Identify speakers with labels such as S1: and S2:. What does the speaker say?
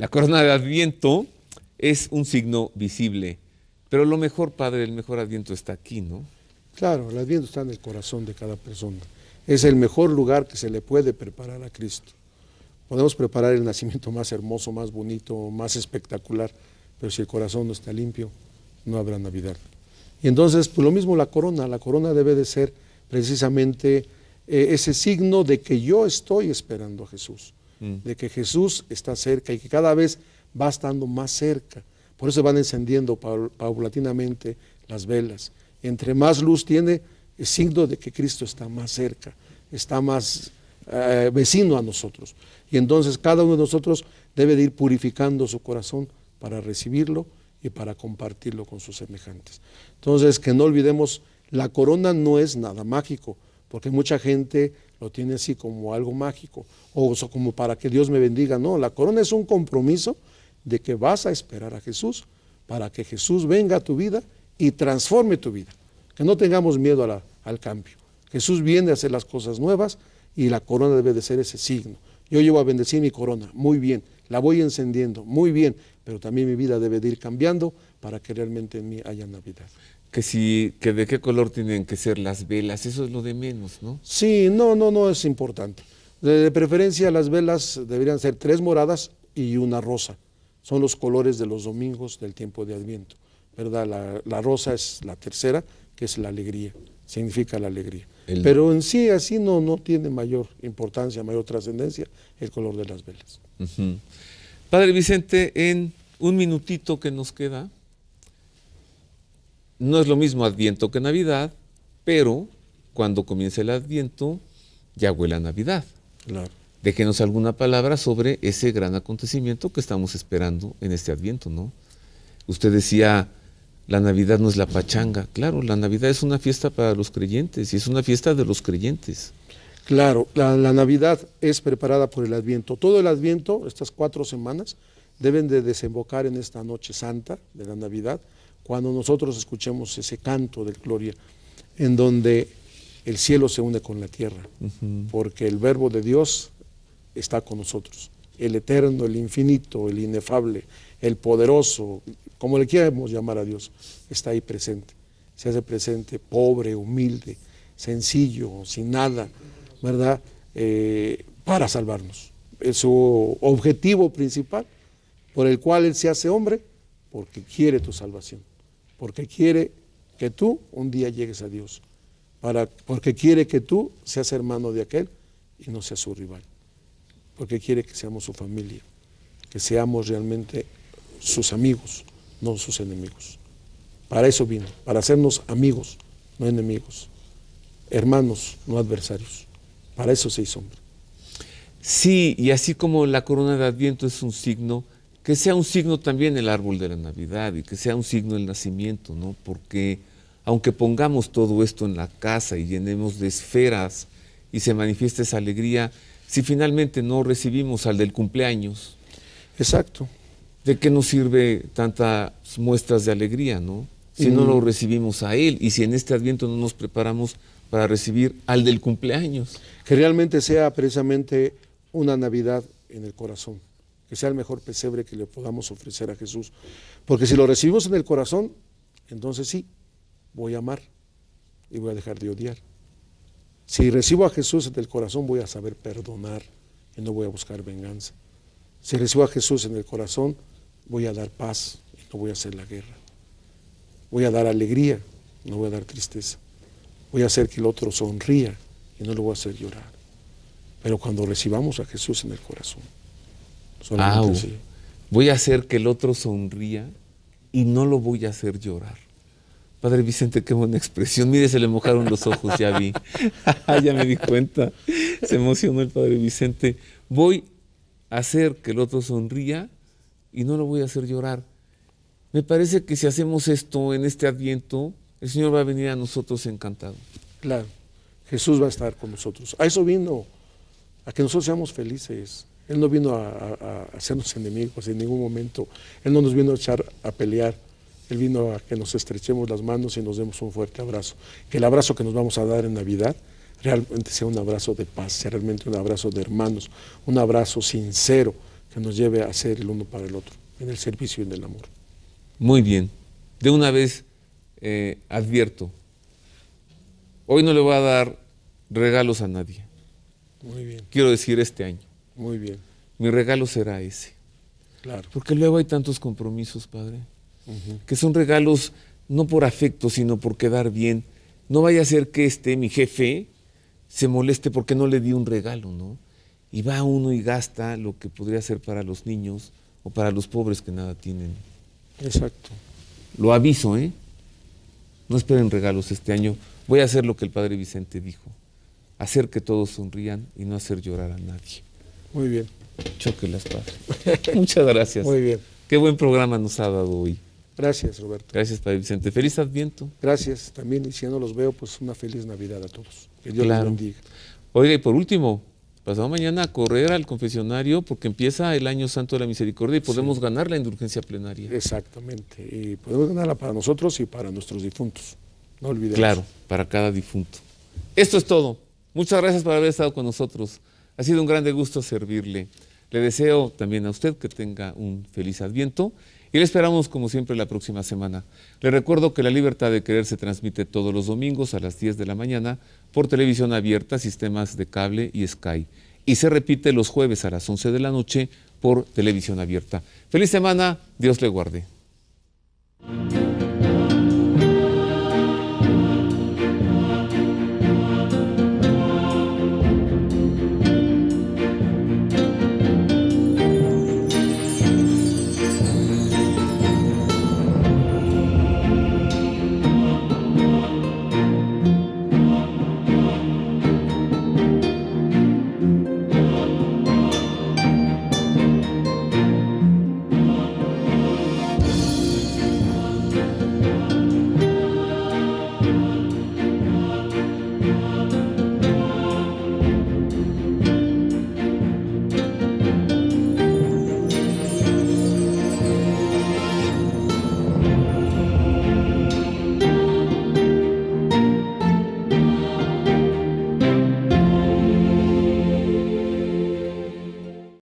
S1: La corona de Adviento es un signo visible, pero lo mejor, Padre, el mejor Adviento está aquí, ¿no?
S2: Claro, el Adviento está en el corazón de cada persona. Es el mejor lugar que se le puede preparar a Cristo. Podemos preparar el nacimiento más hermoso, más bonito, más espectacular, pero si el corazón no está limpio, no habrá Navidad. Y entonces, pues lo mismo la corona, la corona debe de ser precisamente eh, ese signo de que yo estoy esperando a Jesús. Mm. de que Jesús está cerca y que cada vez va estando más cerca. Por eso van encendiendo paulatinamente las velas. Entre más luz tiene, es signo de que Cristo está más cerca, está más eh, vecino a nosotros. Y entonces cada uno de nosotros debe de ir purificando su corazón para recibirlo y para compartirlo con sus semejantes. Entonces, que no olvidemos, la corona no es nada mágico, porque mucha gente lo tiene así como algo mágico o como para que Dios me bendiga. No, la corona es un compromiso de que vas a esperar a Jesús para que Jesús venga a tu vida y transforme tu vida. Que no tengamos miedo al cambio. Jesús viene a hacer las cosas nuevas y la corona debe de ser ese signo. Yo llevo a bendecir mi corona, muy bien, la voy encendiendo, muy bien, pero también mi vida debe de ir cambiando para que realmente
S1: en mí haya Navidad que si, que de qué color tienen que ser las velas, eso es lo de menos, ¿no?
S2: Sí, no, no, no es importante. De, preferencia las velas deberían ser tres moradas y una rosa. Son los colores de los domingos del tiempo de Adviento, ¿verdad? La, rosa es la tercera, que es la alegría, significa la alegría. Pero en sí, así no, no tiene mayor importancia, mayor trascendencia el color de las velas.
S1: Padre Vicente, en un minutito que nos queda, no es lo mismo Adviento que Navidad, pero cuando comienza el Adviento ya huele a Navidad. Claro. Déjenos alguna palabra sobre ese gran acontecimiento que estamos esperando en este Adviento, ¿no? Usted decía, la Navidad no es la pachanga. Claro, la Navidad es una fiesta para los creyentes y es una fiesta de los creyentes.
S2: Claro, la, la Navidad es preparada por el Adviento. Todo el Adviento, estas cuatro semanas, deben de desembocar en esta noche santa de la Navidad, cuando nosotros escuchemos ese canto de gloria, en donde el cielo se une con la tierra, porque el verbo de Dios está con nosotros, el eterno, el infinito, el inefable, el poderoso, como le quieramos llamar a Dios, está ahí presente, se hace presente pobre, humilde, sencillo, sin nada, ¿verdad? Eh, para salvarnos. Es su objetivo principal por el cual Él se hace hombre porque quiere tu salvación, porque quiere que tú un día llegues a Dios, para, porque quiere que tú seas hermano de aquel y no seas su rival, porque quiere que seamos su familia, que seamos realmente sus amigos, no sus enemigos. Para eso vino, para hacernos amigos, no enemigos, hermanos, no
S1: adversarios.
S2: Para eso se hizo hombre.
S1: Sí, y así como la corona de Adviento es un signo que sea un signo también el árbol de la Navidad y que sea un signo el nacimiento, ¿no? Porque aunque pongamos todo esto en la casa y llenemos de esferas y se manifieste esa alegría, si finalmente no recibimos al del cumpleaños. Exacto. ¿De qué nos sirve tantas muestras de alegría, no? Si no lo recibimos a él y si en este adviento no nos preparamos para recibir al del cumpleaños.
S2: Que realmente sea precisamente una Navidad en el corazón que sea el mejor pesebre que le podamos ofrecer a Jesús. Porque si lo recibimos en el corazón, entonces sí, voy a amar y voy a dejar de odiar. Si recibo a Jesús en el corazón, voy a saber perdonar y no voy a buscar venganza. Si recibo a Jesús en el corazón, voy a dar paz y no voy a hacer la guerra. Voy a dar alegría, no voy a dar tristeza. Voy a hacer que el otro sonría
S1: y no lo voy a hacer llorar. Pero cuando recibamos a Jesús en el corazón. Voy a hacer que el otro sonría y no lo voy a hacer llorar. Padre Vicente, qué buena expresión. Mire, se le mojaron los ojos, ya vi. ya me di cuenta. Se emocionó el Padre Vicente. Voy a hacer que el otro sonría y no lo voy a hacer llorar. Me parece que si hacemos esto en este adviento, el Señor va a venir a nosotros encantado. Claro, Jesús va a
S2: estar con nosotros. A eso vino, a que nosotros seamos felices. Él no vino a, hacernos enemigos en ningún momento. Él no nos vino a echar a pelear. Él vino a que nos estrechemos las manos y nos demos un fuerte abrazo. Que el abrazo que nos vamos a dar en Navidad realmente sea un abrazo de paz, sea realmente un abrazo de hermanos, un abrazo sincero que
S1: nos lleve a ser el uno para el otro, en el servicio y en el amor. Muy bien. De una vez eh, advierto, hoy no le voy a dar regalos a nadie. Muy bien. Quiero decir este año. Muy bien. Mi regalo será ese. Claro. Porque luego hay tantos compromisos, padre, que son regalos no por afecto, sino por quedar bien. No vaya a ser que este, mi jefe, se moleste porque no le di un regalo, ¿no? Y va uno y gasta lo que podría ser para los niños o para los pobres que nada tienen. Exacto. Lo aviso, ¿eh? No esperen regalos este año. Voy a hacer lo que el padre Vicente dijo, hacer que todos sonrían y no hacer llorar a nadie. Muy bien. las Muchas gracias. Muy bien. Qué buen programa nos ha dado hoy. Gracias, Roberto. Gracias, Padre Vicente. Feliz Adviento.
S2: Gracias también. Y si no los veo, pues una feliz Navidad a todos. Que Dios bendiga.
S1: Oiga, y por último, pasado mañana a correr al confesionario porque empieza el año santo de la misericordia y podemos ganar
S2: la indulgencia plenaria. Exactamente. Y podemos ganarla para nosotros
S1: y para nuestros difuntos. No olvidemos. Claro, para cada difunto. Esto es todo. Muchas gracias por haber estado con nosotros. Ha sido un grande gusto servirle. Le deseo también a usted que tenga un feliz adviento y le esperamos como siempre la próxima semana. Le recuerdo que La Libertad de Querer se transmite todos los domingos a las 10 de la mañana por televisión abierta, sistemas de cable y Sky y se repite los jueves a las 11 de la noche por televisión abierta. Feliz semana, Dios le guarde.